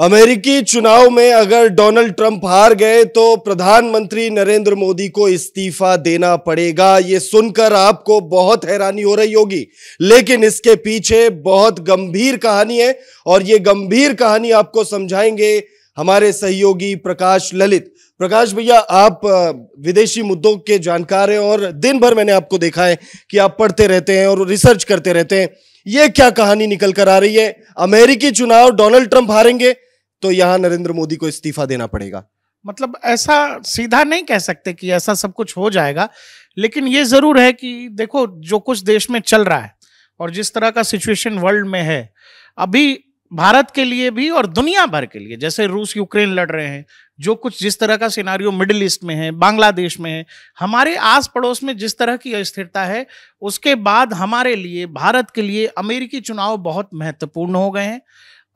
अमेरिकी चुनाव में अगर डोनाल्ड ट्रंप हार गए तो प्रधानमंत्री नरेंद्र मोदी को इस्तीफा देना पड़ेगा ये सुनकर आपको बहुत हैरानी हो रही होगी लेकिन इसके पीछे बहुत गंभीर कहानी है और ये गंभीर कहानी आपको समझाएंगे हमारे सहयोगी प्रकाश ललित प्रकाश भैया आप विदेशी मुद्दों के जानकार हैं और दिन भर मैंने आपको देखा है कि आप पढ़ते रहते हैं और रिसर्च करते रहते हैं ये क्या कहानी निकल कर आ रही है अमेरिकी चुनाव डोनाल्ड ट्रंप हारेंगे तो यहां नरेंद्र मोदी को इस्तीफा देना पड़ेगा मतलब ऐसा सीधा नहीं कह सकते कि ऐसा सब कुछ हो जाएगा लेकिन ये जरूर है कि देखो जो कुछ देश में चल रहा है और जिस तरह का सिचुएशन वर्ल्ड में है अभी भारत के लिए भी और दुनिया भर के लिए जैसे रूस यूक्रेन लड़ रहे हैं जो कुछ जिस तरह का सिनारियो मिडिल ईस्ट में है बांग्लादेश में है हमारे आस पड़ोस में जिस तरह की अस्थिरता है उसके बाद हमारे लिए भारत के लिए अमेरिकी चुनाव बहुत महत्वपूर्ण हो गए हैं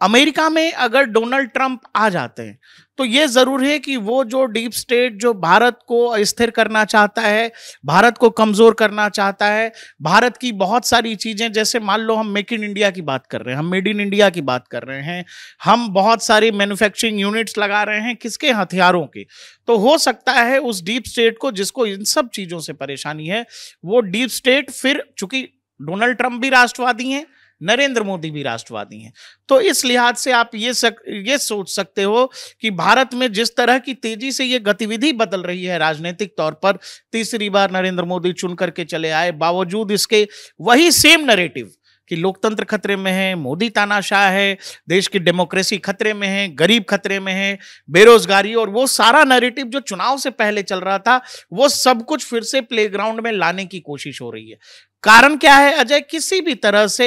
अमेरिका में अगर डोनाल्ड ट्रंप आ जाते हैं तो ये ज़रूर है कि वो जो डीप स्टेट जो भारत को स्थिर करना चाहता है भारत को कमज़ोर करना चाहता है भारत की बहुत सारी चीज़ें जैसे मान लो हम मेक इन इंडिया की बात कर रहे हैं हम मेड इन इंडिया की बात कर रहे हैं हम बहुत सारी मैन्युफैक्चरिंग यूनिट्स लगा रहे हैं किसके हथियारों के तो हो सकता है उस डीप स्टेट को जिसको इन सब चीज़ों से परेशानी है वो डीप स्टेट फिर चूंकि डोनाल्ड ट्रंप भी राष्ट्रवादी हैं नरेंद्र मोदी भी राष्ट्रवादी हैं तो इस लिहाज से आप ये सक ये सोच सकते हो कि भारत में जिस तरह की तेजी से ये गतिविधि बदल रही है राजनीतिक तौर पर तीसरी बार नरेंद्र मोदी चुन करके चले आए बावजूद इसके वही सेम नरेटिव कि लोकतंत्र खतरे में है मोदी तानाशाह है देश की डेमोक्रेसी खतरे में है गरीब खतरे में है बेरोजगारी और वो सारा नैरेटिव जो चुनाव से पहले चल रहा था वो सब कुछ फिर से प्लेग्राउंड में लाने की कोशिश हो रही है कारण क्या है अजय किसी भी तरह से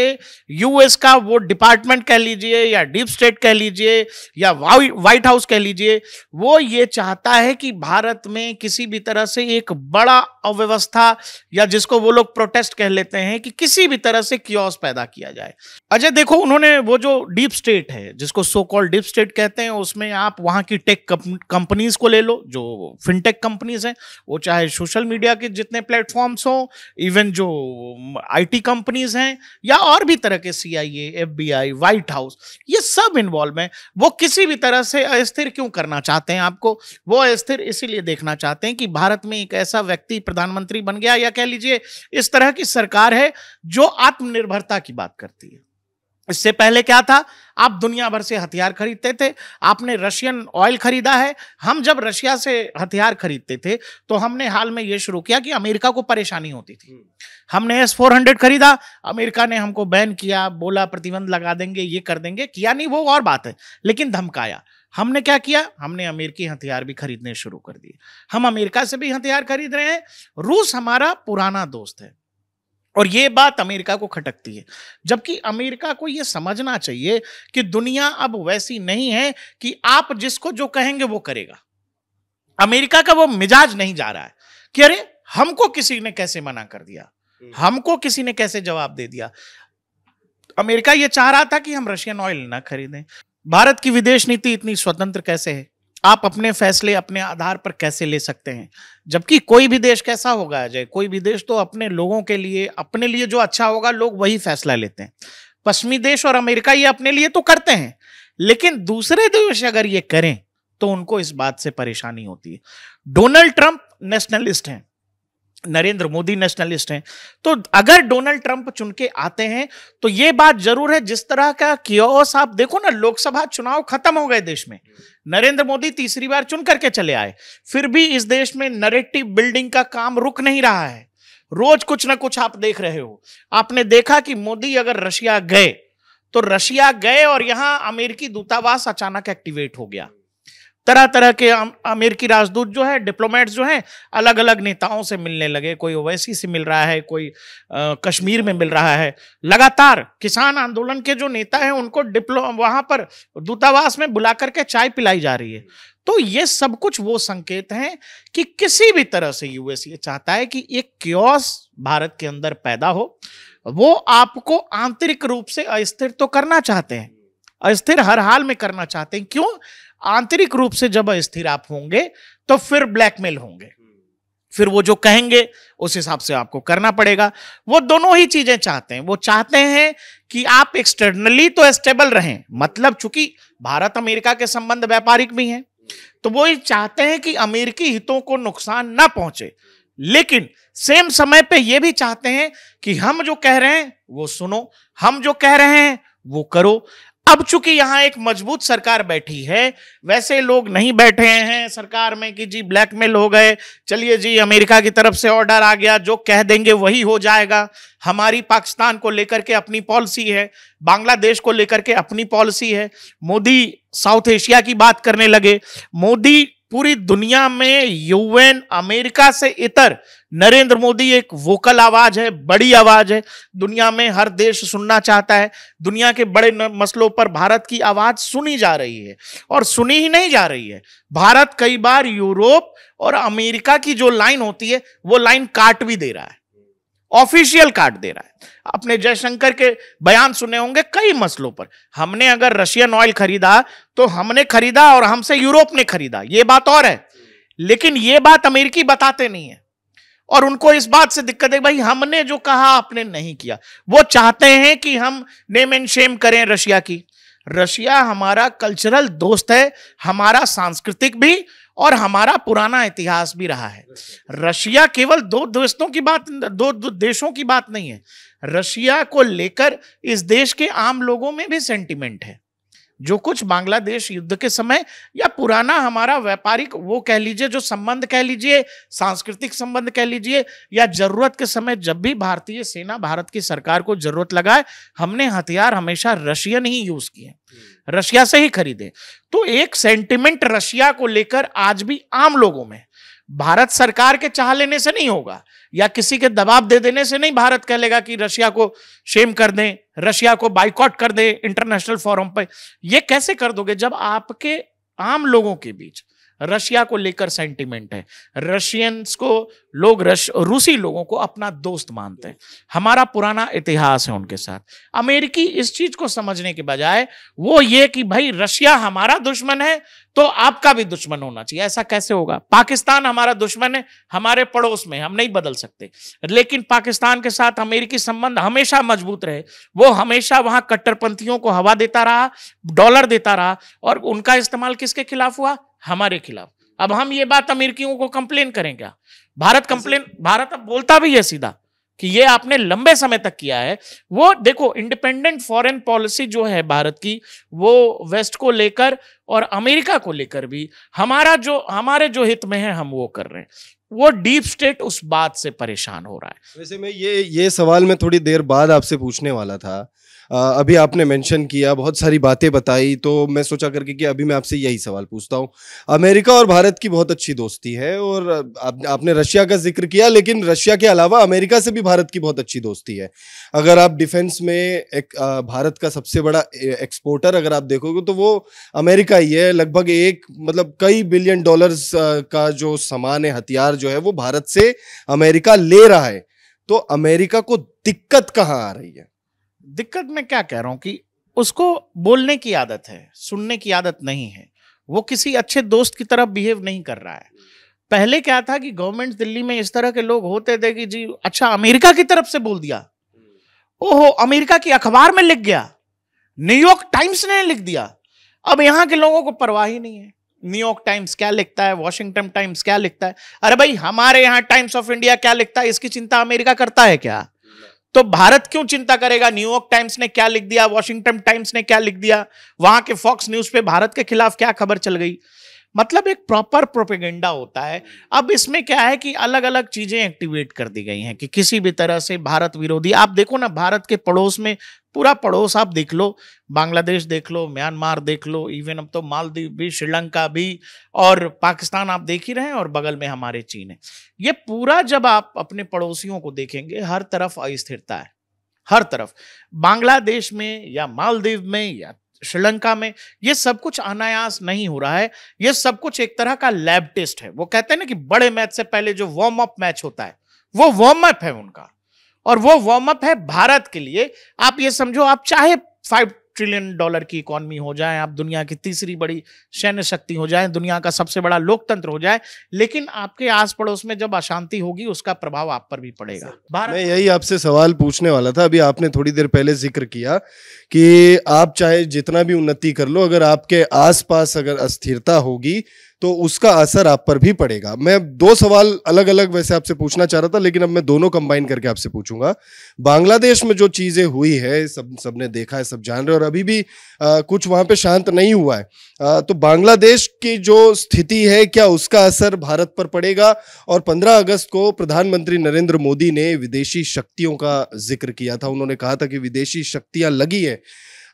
यूएस का वो डिपार्टमेंट कह लीजिए या डीप स्टेट कह लीजिए या व्हाइट हाउस कह लीजिए वो ये चाहता है कि भारत में किसी भी तरह से एक बड़ा अव्यवस्था या जिसको वो लोग प्रोटेस्ट कह लेते हैं कि किसी भी तरह से क्योस पैदा किया जाए अजय देखो उन्होंने वो जो डीप स्टेट है जिसको सो कॉल डीप स्टेट कहते हैं उसमें आप वहां की टेक कंपनीज को ले लो जो फिनटेक कंपनीज हैं वो चाहे सोशल मीडिया के जितने प्लेटफॉर्म्स हों इवन जो आईटी कंपनीज हैं या और भी तरह के सीआईए एफबीआई व्हाइट हाउस ये सब इन्वॉल्व हैं वो किसी भी तरह से अस्थिर क्यों करना चाहते हैं आपको वो अस्थिर इसीलिए देखना चाहते हैं कि भारत में एक ऐसा व्यक्ति प्रधानमंत्री बन गया या कह लीजिए इस तरह की सरकार है जो आत्मनिर्भरता की बात करती है इससे पहले क्या था आप दुनिया भर से हथियार खरीदते थे आपने रशियन ऑयल खरीदा है हम जब रशिया से हथियार खरीदते थे तो हमने हाल में ये शुरू किया कि अमेरिका को परेशानी होती थी हम्म। हमने एस फोर हंड्रेड खरीदा अमेरिका ने हमको बैन किया बोला प्रतिबंध लगा देंगे ये कर देंगे किया नहीं वो और बात है लेकिन धमकाया हमने क्या किया हमने अमेरिकी हथियार भी खरीदने शुरू कर दिए हम अमेरिका से भी हथियार खरीद रहे हैं रूस हमारा पुराना दोस्त है और ये बात अमेरिका को खटकती है जबकि अमेरिका को यह समझना चाहिए कि दुनिया अब वैसी नहीं है कि आप जिसको जो कहेंगे वो करेगा अमेरिका का वो मिजाज नहीं जा रहा है कि अरे हमको किसी ने कैसे मना कर दिया हम्म। हमको किसी ने कैसे जवाब दे दिया अमेरिका यह चाह रहा था कि हम रशियन ऑयल ना खरीदें भारत की विदेश नीति इतनी स्वतंत्र कैसे है आप अपने फैसले अपने आधार पर कैसे ले सकते हैं जबकि कोई भी देश कैसा होगा अजय कोई भी देश तो अपने लोगों के लिए अपने लिए जो अच्छा होगा लोग वही फैसला लेते हैं पश्चिमी देश और अमेरिका ये अपने लिए तो करते हैं लेकिन दूसरे देश अगर ये करें तो उनको इस बात से परेशानी होती है डोनाल्ड ट्रंप नेशनलिस्ट हैं नरेंद्र मोदी नेशनलिस्ट हैं तो अगर डोनाल्ड ट्रंप चुन के आते हैं तो ये बात जरूर है जिस तरह का क्योस आप देखो ना लोकसभा चुनाव खत्म हो गए देश में नरेंद्र मोदी तीसरी बार चुन करके चले आए फिर भी इस देश में नरेटिव बिल्डिंग का काम रुक नहीं रहा है रोज कुछ ना कुछ आप देख रहे हो आपने देखा कि मोदी अगर रशिया गए तो रशिया गए और यहां अमेरिकी दूतावास अचानक एक्टिवेट हो गया तरह तरह के अमेरिकी राजदूत जो है डिप्लोमेट्स जो हैं अलग अलग नेताओं से मिलने लगे कोई ओवैसी से मिल रहा है कोई आ, कश्मीर में मिल रहा है लगातार किसान आंदोलन के जो नेता हैं उनको डिप्लो वहां पर दूतावास में बुला करके चाय पिलाई जा रही है तो ये सब कुछ वो संकेत हैं कि किसी भी तरह से यूएस ये चाहता है कि एक क्योस भारत के अंदर पैदा हो वो आपको आंतरिक रूप से अस्थिर तो करना चाहते हैं अस्थिर हर हाल में करना चाहते हैं क्यों आंतरिक रूप से जब अस्थिर आप होंगे तो फिर ब्लैकमेल होंगे फिर वो जो कहेंगे उस हिसाब से आपको करना पड़ेगा वो दोनों ही चीजें चाहते हैं वो चाहते हैं कि आप एक्सटर्नली तो स्टेबल रहें मतलब चूंकि भारत अमेरिका के संबंध व्यापारिक भी हैं तो वो ये चाहते हैं कि अमेरिकी हितों को नुकसान ना पहुंचे लेकिन सेम समय पे ये भी चाहते हैं कि हम जो कह रहे हैं वो सुनो हम जो कह रहे हैं वो करो अब चूंकि यहां एक मजबूत सरकार बैठी है वैसे लोग नहीं बैठे हैं सरकार में कि जी ब्लैकमेल हो गए चलिए जी अमेरिका की तरफ से ऑर्डर आ गया जो कह देंगे वही हो जाएगा हमारी पाकिस्तान को लेकर के अपनी पॉलिसी है बांग्लादेश को लेकर के अपनी पॉलिसी है मोदी साउथ एशिया की बात करने लगे मोदी पूरी दुनिया में यूएन अमेरिका से इतर नरेंद्र मोदी एक वोकल आवाज है बड़ी आवाज है दुनिया में हर देश सुनना चाहता है दुनिया के बड़े मसलों पर भारत की आवाज सुनी जा रही है और सुनी ही नहीं जा रही है भारत कई बार यूरोप और अमेरिका की जो लाइन होती है वो लाइन काट भी दे रहा है ऑफिशियल कार्ड दे रहा है अपने जयशंकर के बयान सुने होंगे कई मसलों पर हमने अगर रशियन ऑयल खरीदा तो हमने खरीदा और हमसे यूरोप ने खरीदा यह बात और है लेकिन यह बात अमेरिकी बताते नहीं है और उनको इस बात से दिक्कत है भाई हमने जो कहा आपने नहीं किया वो चाहते हैं कि हम नेम एंड शेम करें रशिया की रशिया हमारा कल्चरल दोस्त है हमारा सांस्कृतिक भी और हमारा पुराना इतिहास भी रहा है रशिया केवल दो दोस्तों की बात दो, दो देशों की बात नहीं है रशिया को लेकर इस देश के आम लोगों में भी सेंटिमेंट है जो कुछ बांग्लादेश युद्ध के समय या पुराना हमारा व्यापारिक वो कह लीजिए जो संबंध कह लीजिए सांस्कृतिक संबंध कह लीजिए या जरूरत के समय जब भी भारतीय सेना भारत की सरकार को जरूरत लगाए हमने हथियार हमेशा रशियन ही यूज किए रशिया से ही खरीदे तो एक सेंटिमेंट रशिया को लेकर आज भी आम लोगों में भारत सरकार के चाह लेने से नहीं होगा या किसी के दबाव दे देने से नहीं भारत कह लेगा कि रशिया को शेम कर दें रशिया को बाइकआउट कर दें इंटरनेशनल फोरम पर यह कैसे कर दोगे जब आपके आम लोगों के बीच रशिया को लेकर सेंटिमेंट है रशियंस को लोग रश रूसी लोगों को अपना दोस्त मानते हैं हमारा पुराना इतिहास है उनके साथ अमेरिकी इस चीज को समझने के बजाय वो ये कि भाई रशिया हमारा दुश्मन है तो आपका भी दुश्मन होना चाहिए ऐसा कैसे होगा पाकिस्तान हमारा दुश्मन है हमारे पड़ोस में हम नहीं बदल सकते लेकिन पाकिस्तान के साथ अमेरिकी संबंध हमेशा मजबूत रहे वो हमेशा वहां कट्टरपंथियों को हवा देता रहा डॉलर देता रहा और उनका इस्तेमाल किसके खिलाफ हुआ हमारे खिलाफ अब हम ये बात अमेरिकियों को कंप्लेन करें क्या भारत कंप्लेन भारत अब बोलता भी है सीधा कि ये आपने लंबे समय तक किया है वो देखो इंडिपेंडेंट फॉरेन पॉलिसी जो है भारत की वो वेस्ट को लेकर और अमेरिका को लेकर भी हमारा जो हमारे जो हित में है हम वो कर रहे हैं वो डीप स्टेट उस बात से परेशान हो रहा है वैसे मैं ये ये सवाल मैं थोड़ी देर बाद आपसे पूछने वाला था अभी आपने मेंशन किया बहुत सारी बातें बताई तो मैं सोचा करके कि अभी मैं आपसे यही सवाल पूछता हूँ अमेरिका और भारत की बहुत अच्छी दोस्ती है और आप, आपने रशिया का जिक्र किया लेकिन रशिया के अलावा अमेरिका से भी भारत की बहुत अच्छी दोस्ती है अगर आप डिफेंस में एक, भारत का सबसे बड़ा एक्सपोर्टर अगर आप देखोगे तो वो अमेरिका ही है लगभग एक मतलब कई बिलियन डॉलर्स का जो सामान है हथियार जो है वो भारत से अमेरिका ले रहा है तो अमेरिका को दिक्कत कहाँ आ रही है दिक्कत मैं क्या कह रहा हूं कि उसको बोलने की आदत है सुनने की आदत नहीं है वो किसी अच्छे दोस्त की तरह बिहेव नहीं कर रहा है पहले क्या था कि गवर्नमेंट दिल्ली में इस तरह के लोग होते थे कि जी अच्छा अमेरिका की तरफ से बोल दिया ओहो अमेरिका की अखबार में लिख गया न्यूयॉर्क टाइम्स ने लिख दिया अब यहाँ के लोगों को परवाह ही नहीं है न्यूयॉर्क टाइम्स क्या लिखता है वॉशिंगटन टाइम्स क्या लिखता है अरे भाई हमारे यहाँ टाइम्स ऑफ इंडिया क्या लिखता है इसकी चिंता अमेरिका करता है क्या तो भारत क्यों चिंता करेगा न्यूयॉर्क टाइम्स ने क्या लिख दिया वॉशिंगटन टाइम्स ने क्या लिख दिया वहां के फॉक्स न्यूज पे भारत के खिलाफ क्या खबर चल गई मतलब एक प्रॉपर प्रोपेगेंडा होता है अब इसमें क्या है कि अलग अलग चीजें एक्टिवेट कर दी गई हैं कि किसी भी तरह से भारत विरोधी आप देखो ना भारत के पड़ोस में पूरा पड़ोस आप देख लो बांग्लादेश देख लो म्यांमार देख लो इवन अब तो मालदीव भी श्रीलंका भी और पाकिस्तान आप देख ही रहे हैं और बगल में हमारे चीन है ये पूरा जब आप अपने पड़ोसियों को देखेंगे हर तरफ अस्थिरता है हर तरफ बांग्लादेश में या मालदीव में या श्रीलंका में ये सब कुछ अनायास नहीं हो रहा है ये सब कुछ एक तरह का लैब टेस्ट है वो कहते हैं ना कि बड़े मैच से पहले जो वार्म अप मैच होता है वो वार्म अप है उनका और वो वार्म अप है भारत के लिए आप ये समझो आप चाहे फाइव ट्रिलियन डॉलर की इकोनॉमी हो जाए आप दुनिया की तीसरी बड़ी सैन्य शक्ति हो जाए दुनिया का सबसे बड़ा लोकतंत्र हो जाए लेकिन आपके आस पड़ोस में जब अशांति होगी उसका प्रभाव आप पर भी पड़ेगा भारत मैं यही आपसे सवाल पूछने वाला था अभी आपने थोड़ी देर पहले जिक्र किया कि आप चाहे जितना भी उन्नति कर लो अगर आपके आसपास अगर अस्थिरता होगी तो उसका असर आप पर भी पड़ेगा मैं दो सवाल अलग अलग वैसे आपसे पूछना चाह रहा था लेकिन अब मैं दोनों कंबाइन करके आपसे पूछूंगा बांग्लादेश में जो चीज़ें हुई है सब सबने देखा है सब जान रहे और अभी भी आ, कुछ वहां पे शांत नहीं हुआ है आ, तो बांग्लादेश की जो स्थिति है क्या उसका असर भारत पर पड़ेगा और पंद्रह अगस्त को प्रधानमंत्री नरेंद्र मोदी ने विदेशी शक्तियों का जिक्र किया था उन्होंने कहा था कि विदेशी शक्तियां लगी है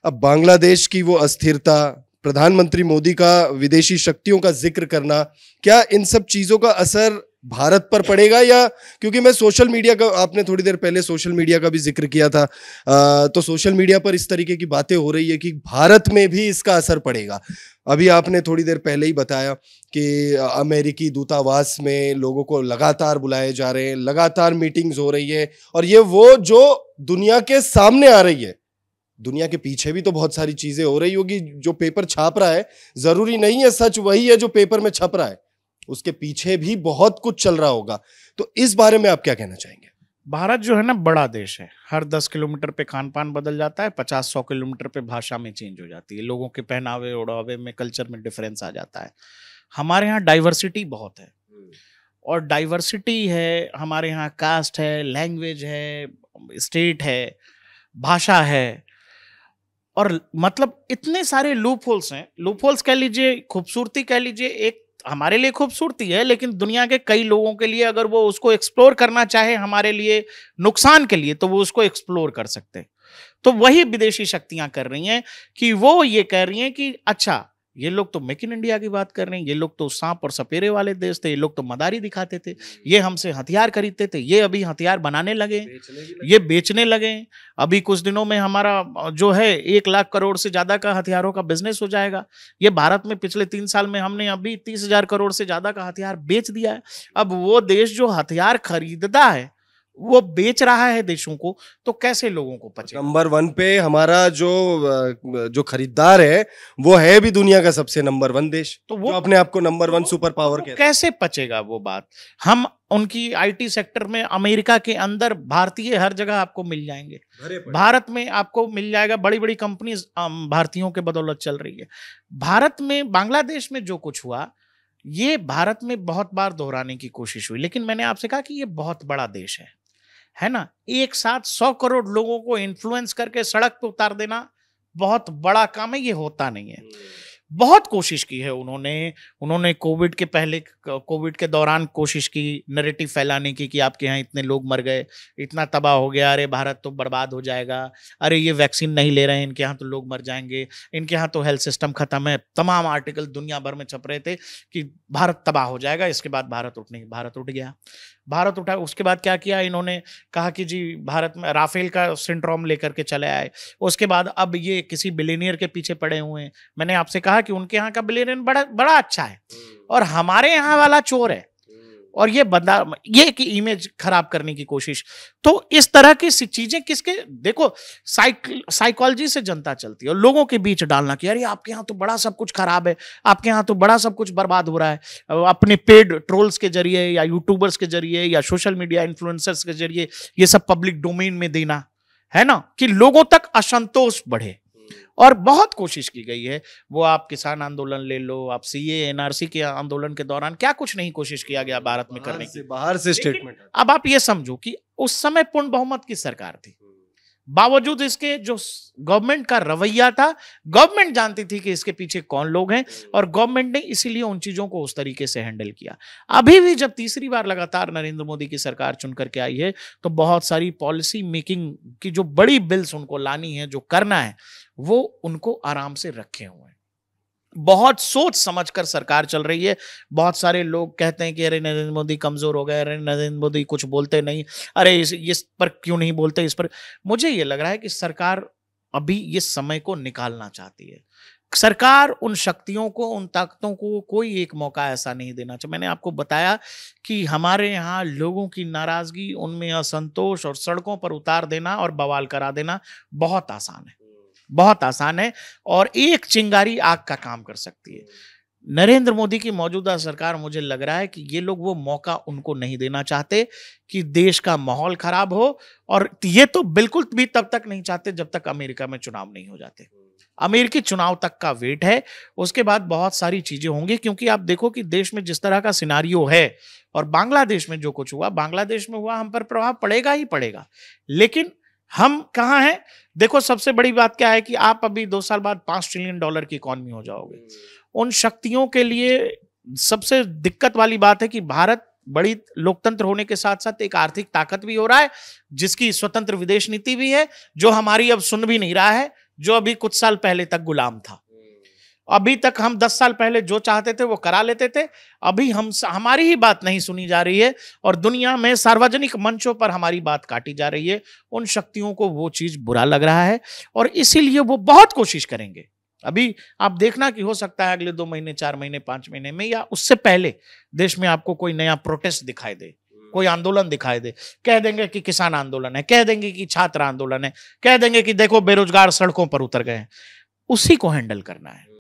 अब बांग्लादेश की वो अस्थिरता प्रधानमंत्री मोदी का विदेशी शक्तियों का जिक्र करना क्या इन सब चीज़ों का असर भारत पर पड़ेगा या क्योंकि मैं सोशल मीडिया का आपने थोड़ी देर पहले सोशल मीडिया का भी जिक्र किया था आ, तो सोशल मीडिया पर इस तरीके की बातें हो रही है कि भारत में भी इसका असर पड़ेगा अभी आपने थोड़ी देर पहले ही बताया कि अमेरिकी दूतावास में लोगों को लगातार बुलाए जा रहे हैं लगातार मीटिंग्स हो रही है और ये वो जो दुनिया के सामने आ रही है दुनिया के पीछे भी तो बहुत सारी चीजें हो रही होगी जो पेपर छाप रहा है जरूरी नहीं है सच वही है जो पेपर में छप रहा है उसके पीछे भी बहुत कुछ चल रहा होगा तो इस बारे में आप क्या कहना चाहेंगे भारत जो है ना बड़ा देश है हर दस किलोमीटर पे खान पान बदल जाता है पचास सौ किलोमीटर पे भाषा में चेंज हो जाती है लोगों के पहनावे ओढ़ावे में कल्चर में डिफरेंस आ जाता है हमारे यहाँ डाइवर्सिटी बहुत है हम्म। और डाइवर्सिटी है हमारे यहाँ कास्ट है लैंग्वेज है स्टेट है भाषा है और मतलब इतने सारे लूप होल्स हैं लूप होल्स कह लीजिए खूबसूरती कह लीजिए एक हमारे लिए खूबसूरती है लेकिन दुनिया के कई लोगों के लिए अगर वो उसको एक्सप्लोर करना चाहे हमारे लिए नुकसान के लिए तो वो उसको एक्सप्लोर कर सकते हैं तो वही विदेशी शक्तियां कर रही हैं कि वो ये कह रही हैं कि अच्छा ये लोग तो मेक इन इंडिया की बात कर रहे हैं ये लोग तो सांप और सपेरे वाले देश थे ये लोग तो मदारी दिखाते थे हम्म। ये हमसे हथियार खरीदते थे ये अभी हथियार बनाने लगे ये बेचने लगे अभी कुछ दिनों में हमारा जो है एक लाख करोड़ से ज़्यादा का हथियारों का बिजनेस हो जाएगा ये भारत में पिछले तीन साल में हमने अभी तीस हज़ार करोड़ से ज़्यादा का हथियार बेच दिया है अब वो देश जो हथियार खरीदता है वो बेच रहा है देशों को तो कैसे लोगों को पचे नंबर वन पे हमारा जो जो खरीदार है वो है भी दुनिया का सबसे नंबर वन देश तो वो अपने आप को नंबर वन सुपर पावर तो कैसे पचेगा वो बात हम उनकी आईटी सेक्टर में अमेरिका के अंदर भारतीय हर जगह आपको मिल जाएंगे भारत में आपको मिल जाएगा बड़ी बड़ी कंपनी भारतीयों के बदौलत चल रही है भारत में बांग्लादेश में जो कुछ हुआ ये भारत में बहुत बार दोहराने की कोशिश हुई लेकिन मैंने आपसे कहा कि ये बहुत बड़ा देश है है ना एक साथ सौ करोड़ लोगों को इन्फ्लुएंस करके सड़क पे उतार देना बहुत बड़ा काम है ये होता नहीं है हम्म। बहुत कोशिश की है उन्होंने उन्होंने कोविड के पहले कोविड के दौरान कोशिश की नरेटिव फैलाने की कि आपके यहाँ इतने लोग मर गए इतना तबाह हो गया अरे भारत तो बर्बाद हो जाएगा अरे ये वैक्सीन नहीं ले रहे हैं इनके यहाँ तो लोग मर जाएंगे इनके यहाँ तो हेल्थ सिस्टम खत्म है तमाम आर्टिकल दुनिया भर में छप रहे थे कि भारत तबाह हो जाएगा इसके बाद भारत उठने भारत उठ गया भारत उठा उसके बाद क्या किया इन्होंने कहा कि जी भारत में राफेल का सिंड्रोम लेकर के चले आए उसके बाद अब ये किसी बिलीनियर के पीछे पड़े हुए हैं मैंने आपसे कहा कि उनके यहाँ का बिलियन बड़ा बड़ा अच्छा है और हमारे यहाँ वाला चोर है और ये बंदा ये कि इमेज खराब करने की कोशिश तो इस तरह की चीजें किसके देखो साइक साइकोलॉजी से जनता चलती है और लोगों के बीच डालना कि अरे आपके यहाँ तो बड़ा सब कुछ खराब है आपके यहाँ तो बड़ा सब कुछ बर्बाद हो रहा है अपने पेड ट्रोल्स के जरिए या यूट्यूबर्स के जरिए या सोशल मीडिया इन्फ्लुएंसर्स के जरिए ये सब पब्लिक डोमेन में देना है ना कि लोगों तक असंतोष बढ़े और बहुत कोशिश की गई है वो आप किसान आंदोलन ले लो आप सी एनआरसी के आंदोलन के दौरान क्या कुछ नहीं कोशिश किया गया भारत में करने की बाहर से स्टेटमेंट अब आप ये समझो कि उस समय पूर्ण बहुमत की सरकार थी बावजूद इसके जो गवर्नमेंट का रवैया था गवर्नमेंट जानती थी कि इसके पीछे कौन लोग हैं हम्म। और गवर्नमेंट ने इसीलिए उन चीज़ों को उस तरीके से हैंडल किया अभी भी जब तीसरी बार लगातार नरेंद्र मोदी की सरकार चुन करके आई है तो बहुत सारी पॉलिसी मेकिंग की जो बड़ी बिल्स उनको लानी है जो करना है वो उनको आराम से रखे हुए हैं बहुत सोच समझ कर सरकार चल रही है बहुत सारे लोग कहते हैं कि अरे नरेंद्र मोदी कमजोर हो गए अरे नरेंद्र मोदी कुछ बोलते नहीं अरे इस, इस पर क्यों नहीं बोलते इस पर मुझे ये लग रहा है कि सरकार अभी ये समय को निकालना चाहती है सरकार उन शक्तियों को उन ताकतों को कोई एक मौका ऐसा नहीं देना चाहिए मैंने आपको बताया कि हमारे यहाँ लोगों की नाराज़गी उनमें असंतोष और सड़कों पर उतार देना और बवाल करा देना बहुत आसान है बहुत आसान है और एक चिंगारी आग का काम कर सकती है नरेंद्र मोदी की मौजूदा सरकार मुझे लग रहा है कि ये लोग वो मौका उनको नहीं देना चाहते कि देश का माहौल खराब हो और ये तो बिल्कुल भी तब तक नहीं चाहते जब तक अमेरिका में चुनाव नहीं हो जाते अमेरिकी चुनाव तक का वेट है उसके बाद बहुत सारी चीजें होंगी क्योंकि आप देखो कि देश में जिस तरह का सिनारियो है और बांग्लादेश में जो कुछ हुआ बांग्लादेश में हुआ हम पर प्रभाव पड़ेगा ही पड़ेगा लेकिन हम कहाँ हैं देखो सबसे बड़ी बात क्या है कि आप अभी दो साल बाद पांच ट्रिलियन डॉलर की इकोनॉमी हो जाओगे हम्म। उन शक्तियों के लिए सबसे दिक्कत वाली बात है कि भारत बड़ी लोकतंत्र होने के साथ साथ एक आर्थिक ताकत भी हो रहा है जिसकी स्वतंत्र विदेश नीति भी है जो हमारी अब सुन भी नहीं रहा है जो अभी कुछ साल पहले तक गुलाम था अभी तक हम दस साल पहले जो चाहते थे वो करा लेते थे अभी हम हमारी ही बात नहीं सुनी जा रही है और दुनिया में सार्वजनिक मंचों पर हमारी बात काटी जा रही है उन शक्तियों को वो चीज़ बुरा लग रहा है और इसीलिए वो बहुत कोशिश करेंगे अभी आप देखना कि हो सकता है अगले दो महीने चार महीने पांच महीने में या उससे पहले देश में आपको कोई नया प्रोटेस्ट दिखाई दे कोई आंदोलन दिखाई दे कह देंगे कि किसान आंदोलन है कह देंगे कि छात्र आंदोलन है कह देंगे कि देखो बेरोजगार सड़कों पर उतर गए उसी को हैंडल करना है